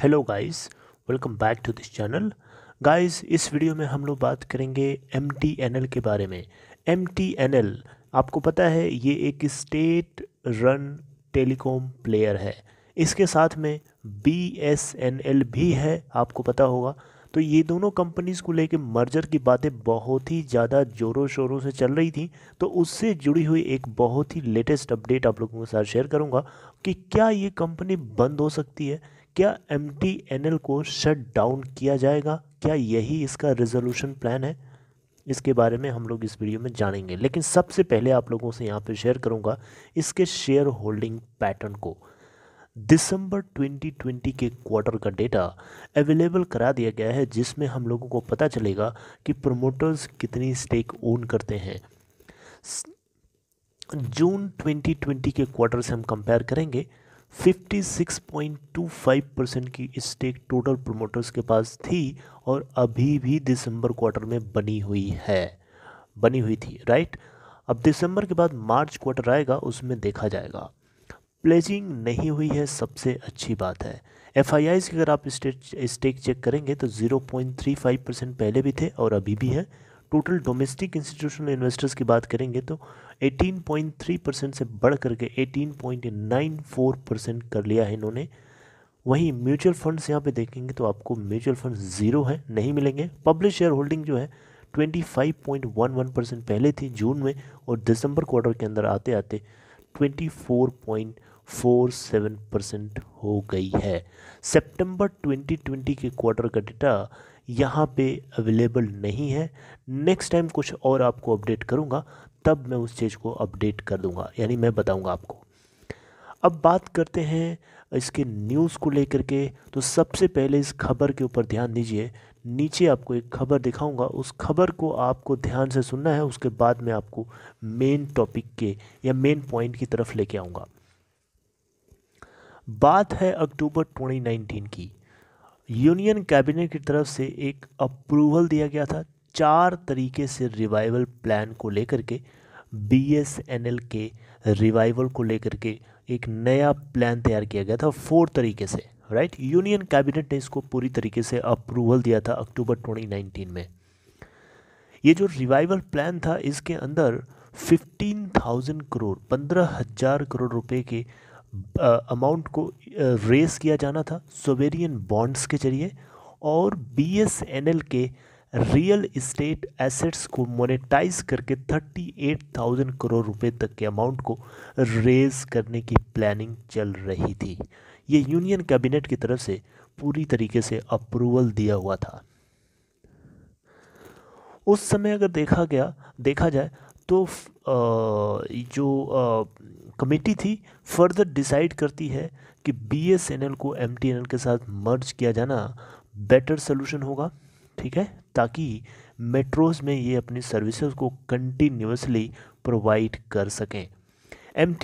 Hello guys welcome back to this channel guys इस video में हम लोग बात करेंगे एम के बारे में एम आपको पता है ये एक स्टेट रन टेलीकॉम प्लेयर है इसके साथ में बी भी है आपको पता होगा तो ये दोनों कंपनीज़ को लेके मर्जर की बातें बहुत ही ज़्यादा ज़ोरों शोरों से चल रही थी तो उससे जुड़ी हुई एक बहुत ही लेटेस्ट अपडेट आप लोगों के साथ शेयर करूँगा कि क्या ये कंपनी बंद हो सकती है क्या एम को शट डाउन किया जाएगा क्या यही इसका रेजोल्यूशन प्लान है इसके बारे में हम लोग इस वीडियो में जानेंगे लेकिन सबसे पहले आप लोगों से यहाँ पे शेयर करूँगा इसके शेयर होल्डिंग पैटर्न को दिसंबर 2020 के क्वार्टर का डेटा अवेलेबल करा दिया गया है जिसमें हम लोगों को पता चलेगा कि प्रमोटर्स कितनी स्टेक ओन करते हैं जून 2020 के क्वार्टर से हम कंपेयर करेंगे 56.25 परसेंट की स्टेक टोटल प्रोमोटर्स के पास थी और अभी भी दिसंबर क्वार्टर में बनी हुई है बनी हुई थी राइट अब दिसंबर के बाद मार्च क्वार्टर आएगा उसमें देखा जाएगा प्लेजिंग नहीं हुई है सबसे अच्छी बात है एफ आई आईज अगर आप स्टेक चेक करेंगे तो 0.35 परसेंट पहले भी थे और अभी भी है टोटल डोमेस्टिक इंस्टीट्यूशनल इन्वेस्टर्स की बात करेंगे तो 18.3 परसेंट से बढ़ करके 18.94 परसेंट कर लिया है इन्होंने वहीं म्यूचुअल फंड्स यहाँ पे देखेंगे तो आपको म्यूचुअल फंड ज़ीरो है नहीं मिलेंगे पब्लिक शेयर होल्डिंग जो है 25.11 परसेंट पहले थी जून में और दिसंबर क्वार्टर के अंदर आते आते 24.47 परसेंट हो गई है सितंबर 2020 के क्वार्टर का डेटा यहाँ पे अवेलेबल नहीं है नेक्स्ट टाइम कुछ और आपको अपडेट करूँगा तब मैं उस चीज़ को अपडेट कर दूँगा यानी मैं बताऊँगा आपको अब बात करते हैं इसके न्यूज़ को लेकर के तो सबसे पहले इस खबर के ऊपर ध्यान दीजिए नीचे आपको एक खबर दिखाऊंगा उस खबर को आपको ध्यान से सुनना है उसके बाद मैं आपको मेन टॉपिक के या मेन पॉइंट की तरफ लेके आऊँगा बात है अक्टूबर 2019 की यूनियन कैबिनेट की तरफ से एक अप्रूवल दिया गया था चार तरीके से रिवाइवल प्लान को लेकर के बीएसएनएल के रिवाइवल को लेकर के एक नया प्लान तैयार किया गया था फोर तरीके से राइट यूनियन कैबिनेट ने इसको पूरी तरीके से अप्रूवल दिया था अक्टूबर 2019 में ये जो रिवाइवल प्लान था इसके अंदर 15,000 करोड़ पंद्रह हजार करोड़ रुपए के अमाउंट को रेस किया जाना था सोवेरियन बॉन्ड्स के जरिए और बीएसएनएल के रियल इस्टेट एसेट्स को मोनेटाइज करके 38,000 करोड़ रुपए तक के अमाउंट को रेज करने की प्लानिंग चल रही थी ये यूनियन कैबिनेट की तरफ से पूरी तरीके से अप्रूवल दिया हुआ था उस समय अगर देखा गया देखा जाए तो जो कमेटी थी फर्दर डिसाइड करती है कि बी को एम के साथ मर्ज किया जाना बेटर सोल्यूशन होगा ठीक है ताकि मेट्रोज में ये अपनी सर्विसेज को कंटिन्यूसली प्रोवाइड कर सकें एम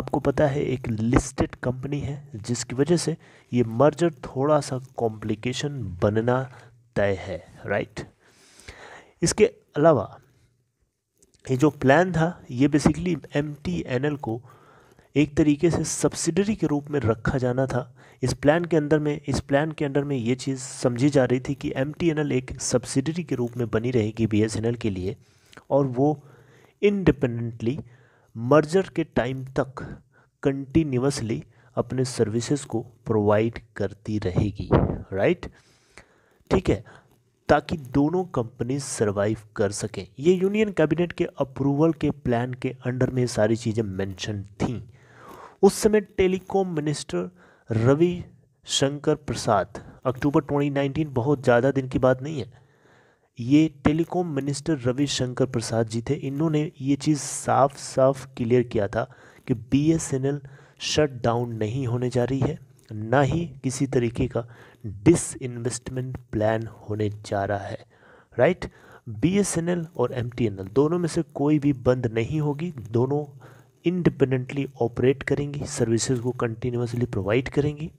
आपको पता है एक लिस्टेड कंपनी है जिसकी वजह से ये मर्जर थोड़ा सा कॉम्प्लिकेशन बनना तय है राइट इसके अलावा ये जो प्लान था ये बेसिकली एम को एक तरीके से सब्सिडरी के रूप में रखा जाना था इस प्लान के अंदर में इस प्लान के अंदर में ये चीज़ समझी जा रही थी कि एम एक सब्सिडरी के रूप में बनी रहेगी बी के लिए और वो इंडिपेंडेंटली मर्जर के टाइम तक कंटिन्यूसली अपने सर्विसेज को प्रोवाइड करती रहेगी राइट ठीक है ताकि दोनों कंपनी सरवाइव कर सकें ये यूनियन कैबिनेट के अप्रूवल के प्लान के अंडर में सारी चीज़ें मेंशन थी उस समय telecom minister Ravi Shankar Prasad October 2019 बहुत ज़्यादा दिन की बात नहीं है ये टेलीकॉम मिनिस्टर रवि शंकर प्रसाद जी थे इन्होंने ये चीज़ साफ साफ क्लियर किया था कि बी शट डाउन नहीं होने जा रही है ना ही किसी तरीके का डिसइन्वेस्टमेंट प्लान होने जा रहा है राइट बीएसएनएल और एमटीएनएल दोनों में से कोई भी बंद नहीं होगी दोनों इंडिपेंडेंटली ऑपरेट करेंगी सर्विसेज को कंटिन्यूसली प्रोवाइड करेंगी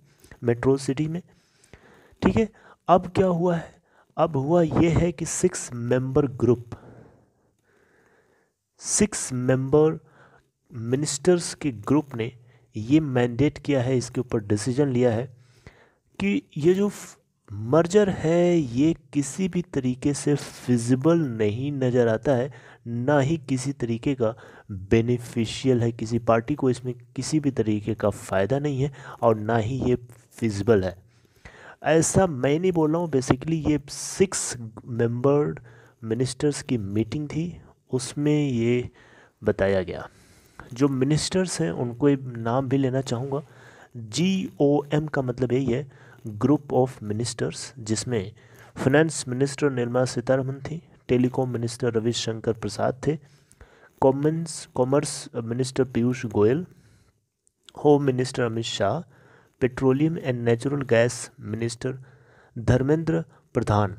मेट्रो सिटी में ठीक है अब क्या हुआ है अब हुआ ये है कि six member group six member ministers के ग्रुप ने ये मैंडेट किया है इसके ऊपर डिसीजन लिया है कि ये जो मर्जर है ये किसी भी तरीके से फिजिबल नहीं नज़र आता है ना ही किसी तरीके का बेनिफिशियल है किसी पार्टी को इसमें किसी भी तरीके का फ़ायदा नहीं है और ना ही ये फिजिबल है ऐसा मैं नहीं बोल रहा हूँ बेसिकली ये सिक्स मेंबर मिनिस्टर्स की मीटिंग थी उसमें ये बताया गया जो मिनिस्टर्स हैं उनको नाम भी लेना चाहूँगा जी ओ एम का मतलब यही है ग्रुप ऑफ मिनिस्टर्स जिसमें फाइनेंस मिनिस्टर निर्मला सीतारमन थी टेलीकॉम मिनिस्टर रविशंकर प्रसाद थे commerce commerce minister Piyush Goyal home minister Amit Shah petroleum and natural gas minister Dharmendra Pradhan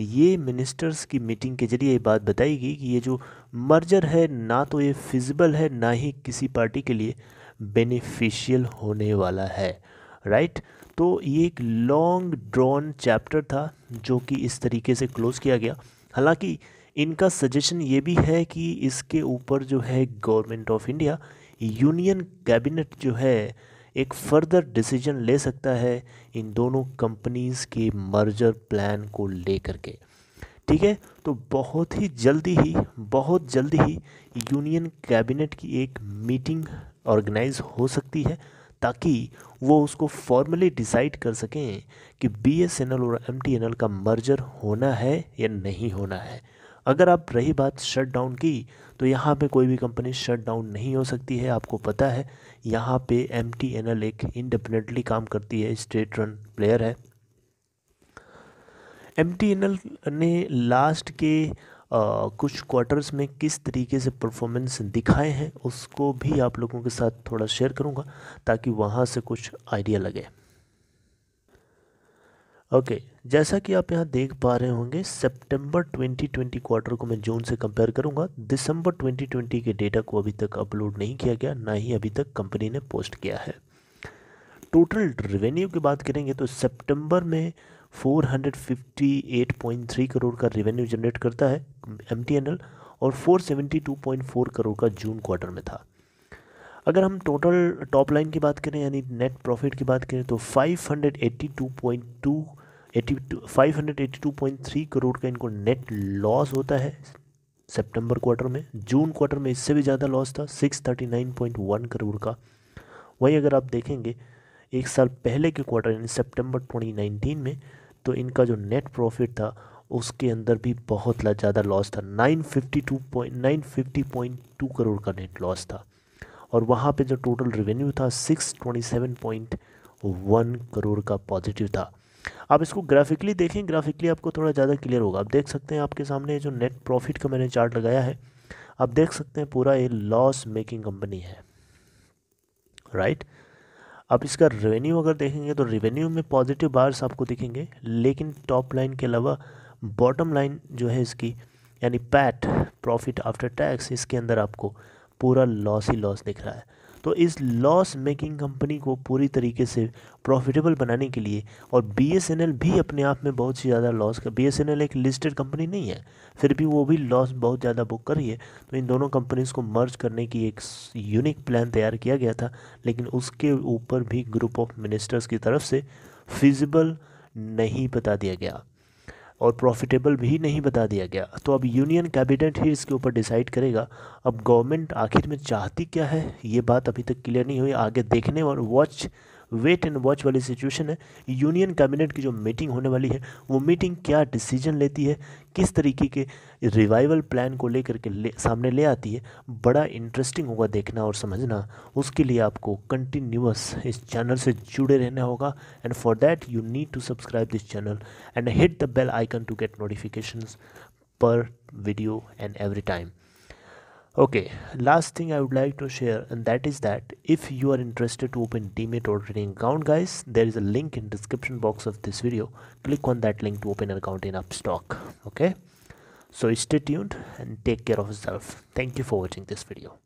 ये मिनिस्टर्स की मीटिंग के जरिए ये बात बताई गई कि ये जो मर्जर है ना तो ये फिजिबल है ना ही किसी पार्टी के लिए बेनिफिशियल होने वाला है राइट right? तो ये एक लॉन्ग ड्रॉन चैप्टर था जो कि इस तरीके से क्लोज़ किया गया हालांकि इनका सजेशन ये भी है कि इसके ऊपर जो है government of India union cabinet जो है एक फर्दर डिसीजन ले सकता है इन दोनों कंपनीज़ के मर्जर प्लान को लेकर के ठीक है तो बहुत ही जल्दी ही बहुत जल्दी ही यूनियन कैबिनेट की एक मीटिंग ऑर्गेनाइज हो सकती है ताकि वो उसको फॉर्मली डिसाइड कर सकें कि बी और एम का मर्जर होना है या नहीं होना है अगर आप रही बात शट डाउन की तो यहाँ पे कोई भी कंपनी शट डाउन नहीं हो सकती है आपको पता है यहाँ पे एम टी एन एल एक इंडिपेंडेंटली काम करती है स्टेट रन प्लेयर है एम टी एन एल ने लास्ट के कुछ क्वार्टर्स में किस तरीके से परफॉर्मेंस दिखाए हैं उसको भी आप लोगों के साथ थोड़ा शेयर करूंगा ताकि वहां से कुछ आइडिया लगे ओके okay, जैसा कि आप यहां देख पा रहे होंगे सितंबर 2020 क्वार्टर को मैं जून से कंपेयर करूंगा दिसंबर 2020 के डेटा को अभी तक अपलोड नहीं किया गया ना ही अभी तक कंपनी ने पोस्ट किया है टोटल रेवेन्यू की बात करेंगे तो सितंबर में 458.3 करोड़ का रेवेन्यू जनरेट करता है एम और 472.4 करोड़ का जून क्वार्टर में था अगर हम टोटल टॉप लाइन की बात करें यानी नेट प्रॉफिट की बात करें तो 582.2 582.3 करोड़ का इनको नेट लॉस होता है सितंबर क्वार्टर में जून क्वार्टर में इससे भी ज़्यादा लॉस था 639.1 करोड़ का वहीं अगर आप देखेंगे एक साल पहले के क्वार्टर यानी सितंबर 2019 में तो इनका जो नेट प्रॉफिट था उसके अंदर भी बहुत ज़्यादा लॉस था nine fifty two point nine fifty point two crore का नेट लॉस था और वहाँ पे जो टोटल रेवेन्यू था six twenty seven point one crore का पॉजिटिव था आप इसको ग्राफिकली देखें ग्राफिकली आपको थोड़ा ज़्यादा क्लियर होगा आप देख सकते हैं आपके सामने जो नेट प्रॉफिट का मैंने चार्ट लगाया है आप देख सकते हैं पूरा ये लॉस मेकिंग कंपनी है राइट right? अब इसका रेवेन्यू अगर देखेंगे तो रेवेन्यू में पॉजिटिव बार्स आपको दिखेंगे लेकिन टॉप लाइन के अलावा बॉटम लाइन जो है इसकी यानी पैट प्रॉफिट आफ्टर टैक्स इसके अंदर आपको पूरा लॉस ही लॉस दिख रहा है तो इस लॉस मेकिंग कंपनी को पूरी तरीके से प्रॉफिटेबल बनाने के लिए और एल भी अपने आप में बहुत सी ज़्यादा लॉस का एल एक लिस्टेड कंपनी नहीं है फिर भी वो भी लॉस बहुत ज़्यादा बुक कर रही है तो इन दोनों कंपनीज़ को मर्ज करने की एक यूनिक प्लान तैयार किया गया था लेकिन उसके ऊपर भी ग्रुप ऑफ मिनिस्टर्स की तरफ से फिजिबल नहीं बता दिया गया और प्रॉफिटेबल भी नहीं बता दिया गया तो अब यूनियन कैबिनेट ही इसके ऊपर डिसाइड करेगा अब गवर्नमेंट आखिर में चाहती क्या है ये बात अभी तक क्लियर नहीं हुई आगे देखने और वॉच वेट एंड वॉच वाली सिचुएशन है यूनियन कैबिनेट की जो मीटिंग होने वाली है वो मीटिंग क्या डिसीजन लेती है किस तरीके के रिवाइवल प्लान को लेकर के ले, सामने ले आती है बड़ा इंटरेस्टिंग होगा देखना और समझना उसके लिए आपको कंटिन्यूस इस चैनल से जुड़े रहना होगा and for that you need to subscribe this channel and hit the bell icon to get notification पर video and every time okay last thing i would like to share and that is that if you are interested to open demat or trading account guys there is a link in description box of this video click on that link to open an account in upstock okay so stay tuned and take care of yourself thank you for watching this video